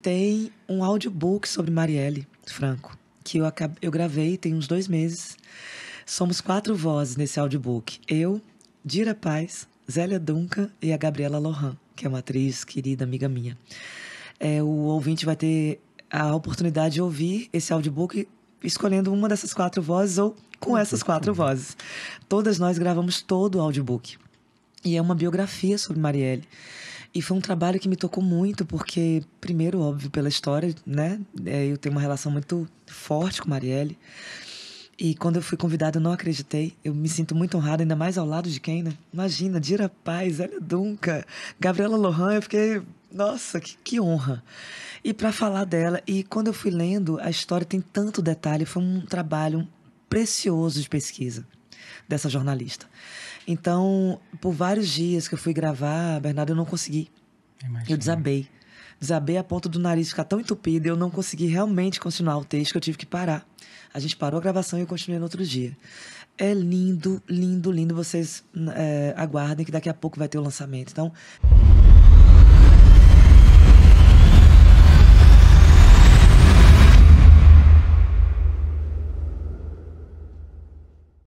Tem um audiobook sobre Marielle Franco, que eu, acabei, eu gravei tem uns dois meses. Somos quatro vozes nesse audiobook. Eu, Dira Paz, Zélia Duncan e a Gabriela Lohan, que é uma atriz querida, amiga minha. É, o ouvinte vai ter a oportunidade de ouvir esse audiobook escolhendo uma dessas quatro vozes ou com uhum. essas quatro vozes. Todas nós gravamos todo o audiobook. E é uma biografia sobre Marielle. E foi um trabalho que me tocou muito, porque, primeiro, óbvio, pela história, né? É, eu tenho uma relação muito forte com Marielle. E quando eu fui convidada, eu não acreditei. Eu me sinto muito honrada, ainda mais ao lado de quem, né? Imagina, Dira Paz, Elia Dunca, Gabriela Lohan, eu fiquei. Nossa, que, que honra. E para falar dela, e quando eu fui lendo, a história tem tanto detalhe, foi um trabalho precioso de pesquisa dessa jornalista. Então, por vários dias que eu fui gravar, Bernardo, eu não consegui. Imagina. Eu desabei. Desabei a ponta do nariz ficar tão entupido, eu não consegui realmente continuar o texto, eu tive que parar. A gente parou a gravação e eu continuei no outro dia. É lindo, lindo, lindo. Vocês é, aguardem que daqui a pouco vai ter o lançamento. Então.